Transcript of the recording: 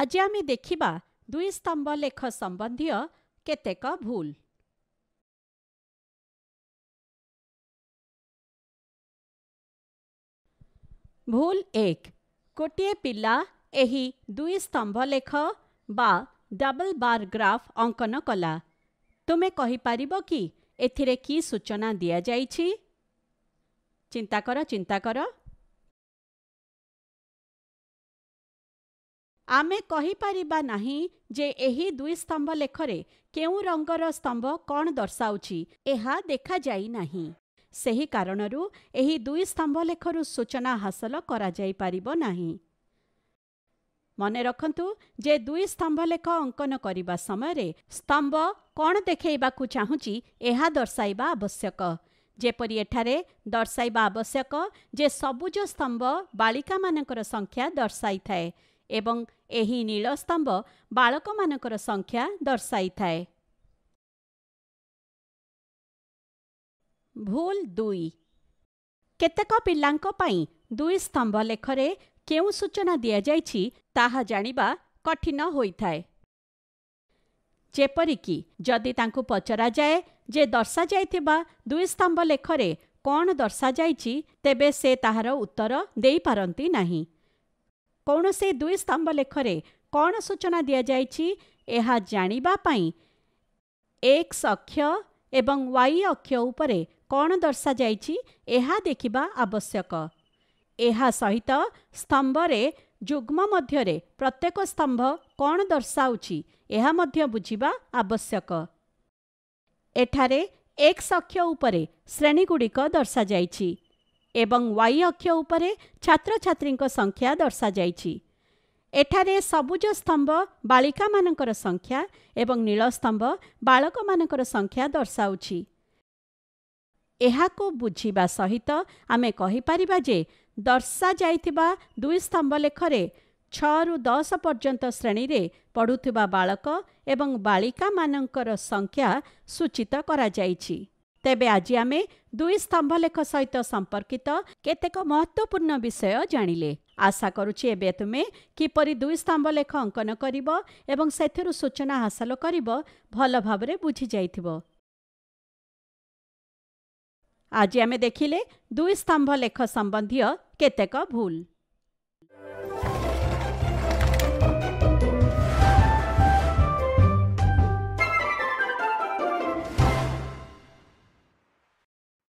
अजे हामी देखिबा दुई स्तम्भ लेख सम्बन्धी केतेका भूल भूल एक, कोटिए पिल्ला एही दुई स्तम्भ लेख बा डबल बार ग्राफ अंकन कला तमे कहि पारिबो कि एथिरे की सूचना दिया जाय छि चिन्ता करो चिन्ता करो ଆମେ କହିପାରିବା ନାହିଁ ଯେ ଏହି ଦୁଇ ସ୍ତମ୍ଭ ଲେଖରେ କେଉଁ ରଙ୍ଗର ସ୍ତମ୍ଭ କ'ଣ ଦର୍ଶାଉଛି ଏହା ଦେଖାଯାଇ ନାହିଁ ସେହି କାରଣରୁ ଏହି ଦୁଇ ସ୍ତମ୍ଭ ଲେଖରୁ ସୂଚନା ହାସଲ କରାଯାଇପାରିବ ନାହିଁ ମନେ ରଖନ୍ତୁ ଯେ ଦୁଇ ସ୍ତମ୍ଭଲେଖ ଅଙ୍କନ କରିବା ସମୟରେ ସ୍ତମ୍ଭ କ'ଣ ଦେଖାଇବାକୁ ଚାହୁଁଛି ଏହା ଦର୍ଶାଇବା ଆବଶ୍ୟକ ଯେପରି ଏଠାରେ ଦର୍ଶାଇବା ଆବଶ୍ୟକ ଯେ ସବୁଜ ସ୍ତମ୍ଭ ବାଳିକାମାନଙ୍କର ସଂଖ୍ୟା ଦର୍ଶାଇଥାଏ ଏବଂ ଏହି ନୀଳସ୍ତମ୍ଭ ବାଳକମାନଙ୍କର ସଂଖ୍ୟା ଦର୍ଶାଇଥାଏ ଭୁଲ ଦୁଇ କେତେକ ପିଲାଙ୍କ ପାଇଁ ଦୁଇ ସ୍ତମ୍ଭ ଲେଖରେ କେଉଁ ସୂଚନା ଦିଆଯାଇଛି ତାହା ଜାଣିବା କଠିନ ହୋଇଥାଏ ଯେପରିକି ଯଦି ତାଙ୍କୁ ପଚରାଯାଏ ଯେ ଦର୍ଶାଯାଇଥିବା ଦୁଇ ସ୍ତମ୍ଭ ଲେଖରେ କ'ଣ ଦର୍ଶାଯାଇଛି ତେବେ ସେ ତାହାର ଉତ୍ତର ଦେଇପାରନ୍ତି ନାହିଁ କୌଣସି ଦୁଇ ସ୍ତମ୍ଭ ଲେଖରେ କ'ଣ ସୂଚନା ଦିଆଯାଇଛି ଏହା ଜାଣିବା ପାଇଁ ଏକ୍ସ ଅକ୍ଷ ଏବଂ ୱାଇ ଅକ୍ଷ ଉପରେ କ'ଣ ଦର୍ଶାଯାଇଛି ଏହା ଦେଖିବା ଆବଶ୍ୟକ ଏହା ସହିତ ସ୍ତମ୍ଭରେ ଯୁଗ୍ମ ମଧ୍ୟରେ ପ୍ରତ୍ୟେକ ସ୍ତମ୍ଭ କ'ଣ ଦର୍ଶାଉଛି ଏହା ମଧ୍ୟ ବୁଝିବା ଆବଶ୍ୟକ ଏଠାରେ ଏକ୍ସ ଅକ୍ଷ ଉପରେ ଶ୍ରେଣୀଗୁଡ଼ିକ ଦର୍ଶାଯାଇଛି ଏବଂ ୱାଇ ଅକ୍ଷ ଉପରେ ଛାତ୍ରଛାତ୍ରୀଙ୍କ ସଂଖ୍ୟା ଦର୍ଶାଯାଇଛି ଏଠାରେ ସବୁଜ ସ୍ତମ୍ଭ ବାଳିକାମାନଙ୍କର ସଂଖ୍ୟା ଏବଂ ନୀଳସ୍ତମ୍ଭ ବାଳକମାନଙ୍କର ସଂଖ୍ୟା ଦର୍ଶାଉଛି ଏହାକୁ ବୁଝିବା ସହିତ ଆମେ କହିପାରିବା ଯେ ଦର୍ଶାଯାଇଥିବା ଦୁଇ ସ୍ତମ୍ଭ ଲେଖରେ ଛଅରୁ ଦଶ ପର୍ଯ୍ୟନ୍ତ ଶ୍ରେଣୀରେ ପଢ଼ୁଥିବା ବାଳକ ଏବଂ ବାଳିକାମାନଙ୍କର ସଂଖ୍ୟା ସୂଚିତ କରାଯାଇଛି ତେବେ ଆଜି ଆମେ ଦୁଇ ସ୍ତମ୍ଭଲେଖ ସହିତ ସମ୍ପର୍କିତ କେତେକ ମହତ୍ତ୍ୱପୂର୍ଣ୍ଣ ବିଷୟ ଜାଣିଲେ ଆଶା କରୁଛି ଏବେ ତୁମେ କିପରି ଦୁଇ ସ୍ତମ୍ଭଲେଖ ଅଙ୍କନ କରିବ ଏବଂ ସେଥିରୁ ସୂଚନା ହାସଲ କରିବ ଭଲ ଭାବରେ ବୁଝିଯାଇଥିବ ଆଜି ଆମେ ଦେଖିଲେ ଦୁଇ ସ୍ତମ୍ଭଲେଖ ସମ୍ବନ୍ଧୀୟ କେତେକ ଭୁଲ